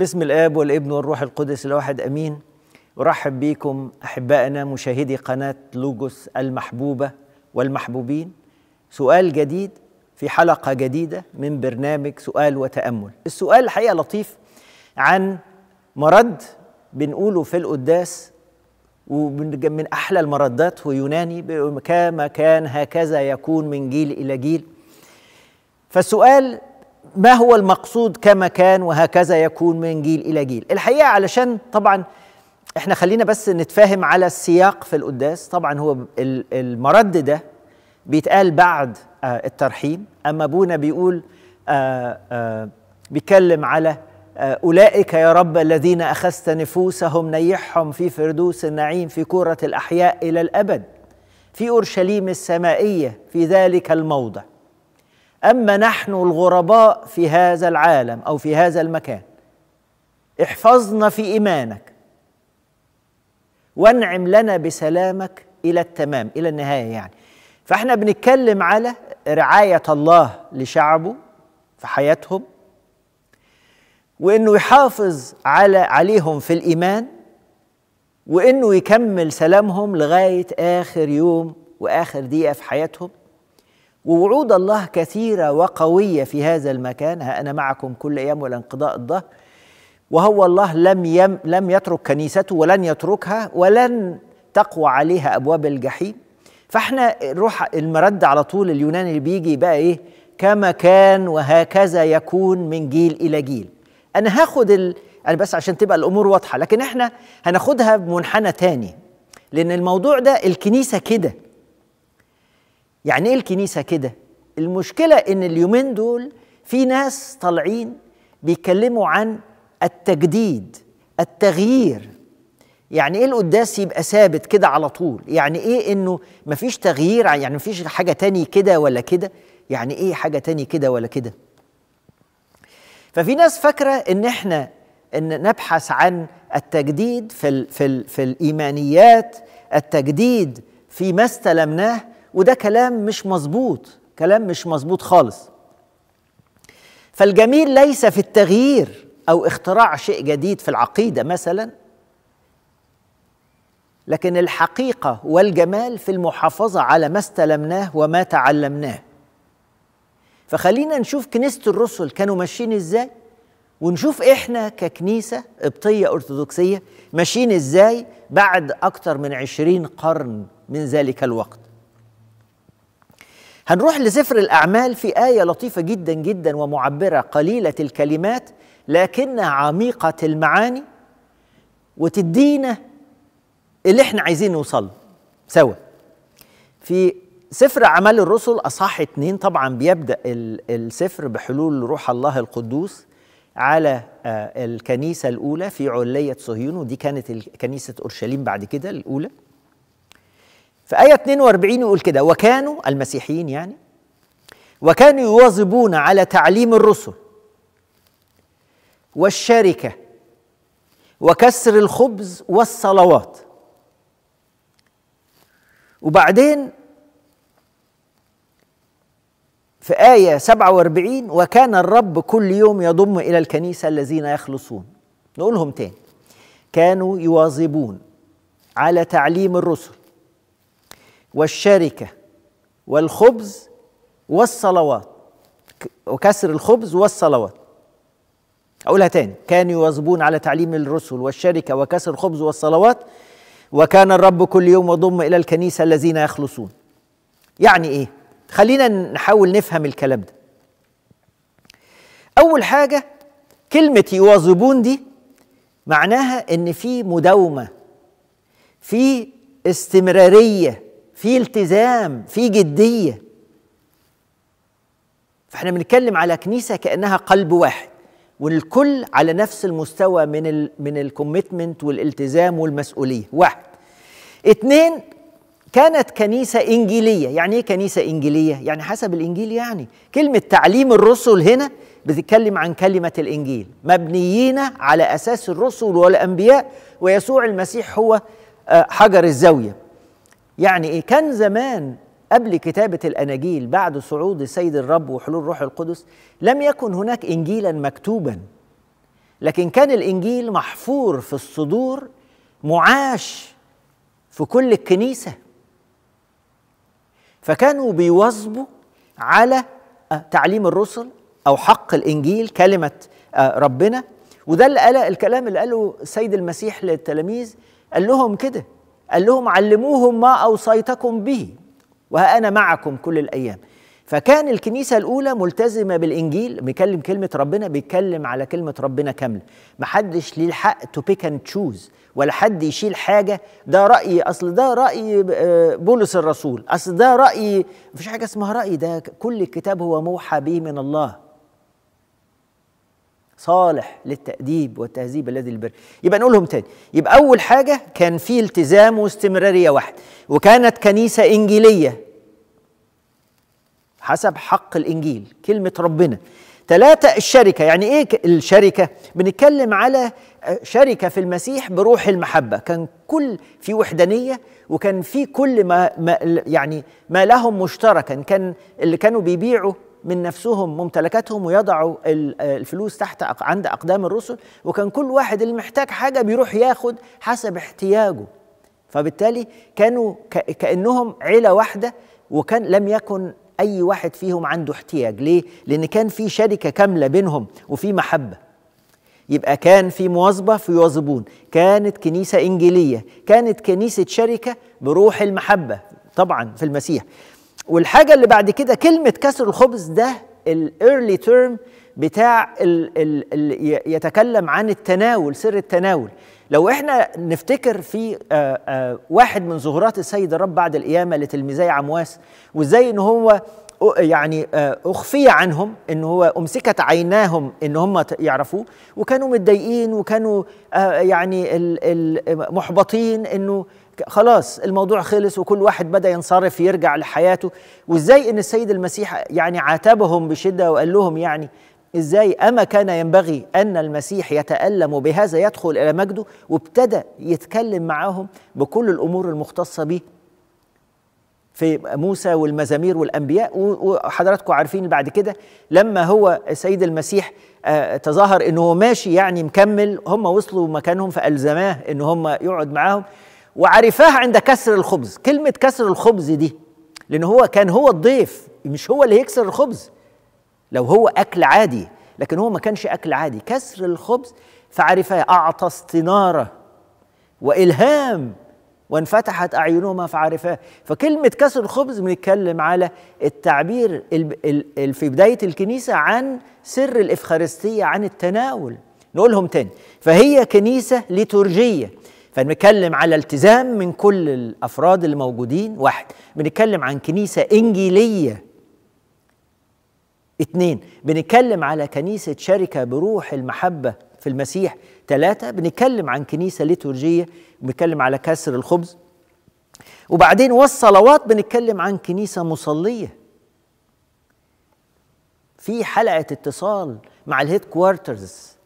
باسم الاب والابن والروح القدس الواحد امين ارحب بكم احبائنا مشاهدي قناه لوجوس المحبوبه والمحبوبين سؤال جديد في حلقه جديده من برنامج سؤال وتامل السؤال الحقيقه لطيف عن مرض بنقوله في القداس ومن احلى المردات ويوناني كما كان هكذا يكون من جيل الى جيل فالسؤال ما هو المقصود كما كان وهكذا يكون من جيل الى جيل الحقيقه علشان طبعا احنا خلينا بس نتفاهم على السياق في القداس طبعا هو المرد ده بيتقال بعد آه، الترحيم اما ابونا بيقول آه، آه، بيتكلم على اولئك يا رب الذين اخذت نفوسهم نيحهم في فردوس النعيم في كره الاحياء الى الابد في اورشليم السمائيه في ذلك الموضع اما نحن الغرباء في هذا العالم او في هذا المكان احفظنا في ايمانك وانعم لنا بسلامك الى التمام الى النهايه يعني فاحنا بنتكلم على رعايه الله لشعبه في حياتهم وانه يحافظ على عليهم في الايمان وانه يكمل سلامهم لغايه اخر يوم واخر دقيقه في حياتهم ووعود الله كثيرة وقوية في هذا المكان ها أنا معكم كل أيام ولا انقضاء الظهر وهو الله لم يم لم يترك كنيسته ولن يتركها ولن تقوى عليها أبواب الجحيم فاحنا نروح المرد على طول اليوناني اللي بيجي بقى إيه كما كان وهكذا يكون من جيل إلى جيل أنا هاخد ال... أنا بس عشان تبقى الأمور واضحة لكن احنا هناخدها بمنحنى تاني لأن الموضوع ده الكنيسة كده يعني ايه الكنيسه كده المشكله ان اليومين دول في ناس طالعين بيتكلموا عن التجديد التغيير يعني ايه القداس يبقى ثابت كده على طول يعني ايه انه مفيش تغيير يعني مفيش حاجه تاني كده ولا كده يعني ايه حاجه تاني كده ولا كده ففي ناس فاكره ان احنا ان نبحث عن التجديد في الـ في الـ في الايمانيات التجديد في ما استلمناه وده كلام مش مظبوط كلام مش مظبوط خالص فالجميل ليس في التغيير او اختراع شيء جديد في العقيده مثلا لكن الحقيقه والجمال في المحافظه على ما استلمناه وما تعلمناه فخلينا نشوف كنيسه الرسل كانوا ماشيين ازاي ونشوف احنا ككنيسه قبطيه ارثوذكسيه ماشيين ازاي بعد اكتر من عشرين قرن من ذلك الوقت هنروح لسفر الأعمال في آية لطيفة جدا جدا ومعبرة قليلة الكلمات لكنها عميقة المعاني وتدينا اللي احنا عايزين نوصل سوا في سفر أعمال الرسل أصح اتنين طبعا بيبدأ السفر بحلول روح الله القدوس على آه، الكنيسة الأولى في علية صهيون ودي كانت كنيسة أورشليم بعد كده الأولى في آية 42 يقول كده وكانوا المسيحيين يعني وكانوا يواظبون على تعليم الرسل والشركة وكسر الخبز والصلوات وبعدين في آية 47 وكان الرب كل يوم يضم إلى الكنيسة الذين يخلصون نقولهم تاني كانوا يواظبون على تعليم الرسل والشركة والخبز والصلوات وكسر الخبز والصلوات أقولها تاني كانوا يواظبون على تعليم الرسل والشركة وكسر الخبز والصلوات وكان الرب كل يوم يضم إلى الكنيسة الذين يخلصون يعني إيه؟ خلينا نحاول نفهم الكلام ده أول حاجة كلمة يواظبون دي معناها إن في مداومة في استمرارية في التزام في جديه فاحنا بنتكلم على كنيسه كانها قلب واحد والكل على نفس المستوى من الـ من الكوميتمنت والالتزام والمسؤوليه واحد اثنين كانت كنيسه انجيليه يعني ايه كنيسه انجيليه يعني حسب الانجيل يعني كلمه تعليم الرسل هنا بتتكلم عن كلمه الانجيل مبنيين على اساس الرسل والانبياء ويسوع المسيح هو آه، حجر الزاويه يعني ايه كان زمان قبل كتابة الأناجيل بعد صعود السيد الرب وحلول روح القدس لم يكن هناك إنجيلا مكتوبا لكن كان الإنجيل محفور في الصدور معاش في كل الكنيسة فكانوا بيواظبوا على آه، تعليم الرسل أو حق الإنجيل كلمة آه، ربنا وده اللي قال الكلام اللي قاله السيد المسيح للتلاميذ قال لهم كده قال لهم علموهم ما أوصيتكم به وها أنا معكم كل الأيام فكان الكنيسة الأولى ملتزمة بالإنجيل بيكلم كلمة ربنا بيتكلم على كلمة ربنا كاملة محدش ليه الحق تو بيك اند تشوز ولا حد يشيل حاجة ده رأيي أصل ده رأي آه، بولس الرسول أصل ده رأيي مفيش حاجة اسمها رأي ده كل الكتاب هو موحى به من الله صالح للتأديب والتهذيب الذي البر يبقى نقولهم تاني يبقى أول حاجة كان في التزام واستمرارية واحد وكانت كنيسة إنجيلية حسب حق الإنجيل كلمة ربنا ثلاثة الشركة يعني إيه الشركة؟ بنتكلم على آه، شركة في المسيح بروح المحبة كان كل في وحدانية وكان في كل ما, ما يعني ما لهم مشتركا كان اللي كانوا بيبيعوا من نفسهم ممتلكاتهم ويضعوا الفلوس تحت عند أقدام الرسل وكان كل واحد اللي محتاج حاجة بيروح ياخد حسب احتياجه فبالتالي كانوا كأنهم عيلة واحدة وكان لم يكن أي واحد فيهم عنده احتياج ليه؟ لأن كان في شركة كاملة بينهم وفي محبة يبقى كان في مواظبة في يواظبون كانت كنيسة إنجيلية كانت كنيسة شركة بروح المحبة طبعا في المسيح والحاجه اللي بعد كده كلمه كسر الخبز ده الايرلي تيرم بتاع الـ الـ الـ يتكلم عن التناول سر التناول لو احنا نفتكر في آآ آه، آآ آه، واحد من ظهورات السيد الرب بعد القيامه لتلميذي عمواس وازاي ان هو يعني آه، اخفي عنهم ان هو امسكت عيناهم ان هم يعرفوه وكانوا متضايقين وكانوا يعني محبطين انه خلاص الموضوع خلص وكل واحد بدا ينصرف يرجع لحياته وازاي ان السيد المسيح يعني عاتبهم بشده وقال لهم يعني ازاي اما كان ينبغي ان المسيح يتالم وبهذا يدخل الى مجده وابتدى يتكلم معاهم بكل الامور المختصه به في موسى والمزامير والانبياء وحضراتكم عارفين بعد كده لما هو السيد المسيح آه، تظاهر انه ماشي يعني مكمل هم وصلوا مكانهم فالزماه ان هم يقعد معاهم وعرفاها عند كسر الخبز كلمة كسر الخبز دي لأن هو كان هو الضيف مش هو اللي يكسر الخبز لو هو أكل عادي لكن هو ما كانش أكل عادي كسر الخبز فعرفها أعطى استنارة وإلهام وانفتحت أعينهما فعرفاه فكلمة كسر الخبز بنتكلم على التعبير في بداية الكنيسة عن سر الإفخارستية عن التناول نقولهم تاني فهي كنيسة ليتورجية فنتكلم على التزام من كل الافراد الموجودين واحد بنتكلم عن كنيسه انجيليه اثنين بنتكلم على كنيسه شركه بروح المحبه في المسيح ثلاثه بنتكلم عن كنيسه ليتورجيه بنتكلم على كسر الخبز وبعدين والصلوات بنتكلم عن كنيسه مصليه في حلقه اتصال مع الهيد كوارترز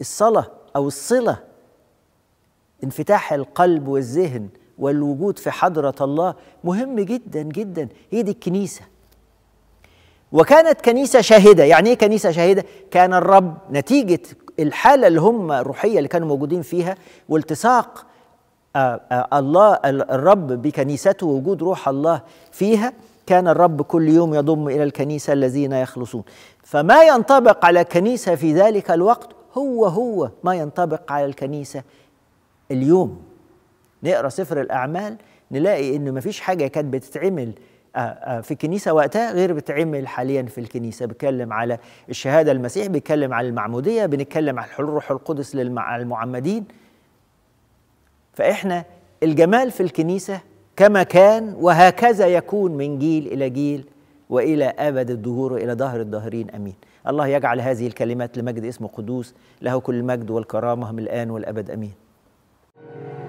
الصلاه او الصله انفتاح القلب والذهن والوجود في حضرة الله مهم جدا جدا هي دي الكنيسة وكانت كنيسة شاهدة يعني ايه كنيسة شاهدة كان الرب نتيجة الحالة اللي هم الروحية اللي كانوا موجودين فيها والتصاق آآ آه، آآ آه، الله الرب بكنيسته ووجود روح الله فيها كان الرب كل يوم يضم الى الكنيسه الذين يخلصون فما ينطبق على الكنيسه في ذلك الوقت هو هو ما ينطبق على الكنيسه اليوم نقرا سفر الاعمال نلاقي ان مفيش حاجه كانت بتتعمل آه، آه، في الكنيسه وقتها غير بتعمل حاليا في الكنيسه بيتكلم على الشهاده المسيح بيتكلم على المعموديه بنتكلم على الروح القدس للمعمدين فاحنا الجمال في الكنيسه كما كان وهكذا يكون من جيل الى جيل والى ابد الدهور والى دهر الظاهرين امين الله يجعل هذه الكلمات لمجد اسمه قدوس له كل المجد والكرامه من الان والابد امين thank you